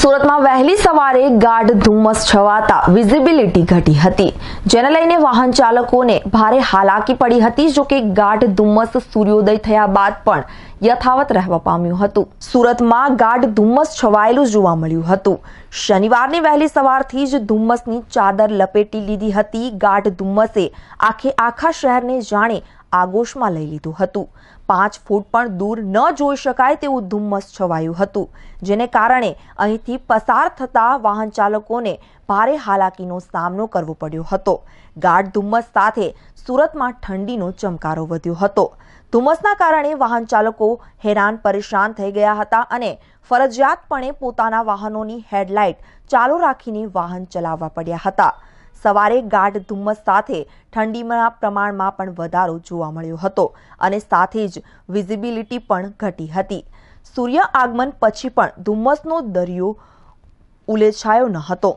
સુરતમાં વહેલી સવારે ગાઢ ધુમ્મસ છવાતા વિઝિબિલિટી ઘટી હતી જેને લઈને વાહન ચાલકોને ભારે હાલાકી પડી હતી જોકે ગાઢ ધુમ્મસ સૂર્યોદય થયા બાદ પણ યથાવત રહેવા પામ્યું હતું સુરતમાં ગાઢ ધુમ્મસ છવાયેલું જોવા મળ્યું હતું શનિવારની વહેલી સવારથી જ ધુમ્મસની ચાદર લપેટી લીધી હતી ગાઢ ધુમ્મસે આખે આખા શહેરને જાણે આગોશમાં લઈ લીધું હતું પાંચ ફૂટ પણ દૂર ન જોઈ શકાય તેવું ધુમ્મસ છવાયું હતું જેને કારણે અહીંથી પસાર થતા વાહન ચાલકોને ભારે હાલાકીનો સામનો કરવો પડ્યો હતો ગાઢ ધુમ્મસ સાથે સુરતમાં ઠંડીનો ચમકારો વધ્યો હતો ધુમ્મસના કારણે વાહન ચાલકો હેરાન પરેશાન થઈ ગયા હતા અને ફરજિયાતપણે પોતાના વાહનોની હેડલાઇટ ચાલુ રાખીને વાહન ચલાવવા પડ્યા હતા સવારે ગાઢ ધુમ્મસ સાથે ઠંડીના પ્રમાણમાં પણ વધારો જોવા મળ્યો હતો અને સાથે જ વિઝિબિલિટી પણ ઘટી હતી સૂર્ય આગમન પછી પણ ધુમ્મસનો દરિયો ઉલેછાયો ન હતો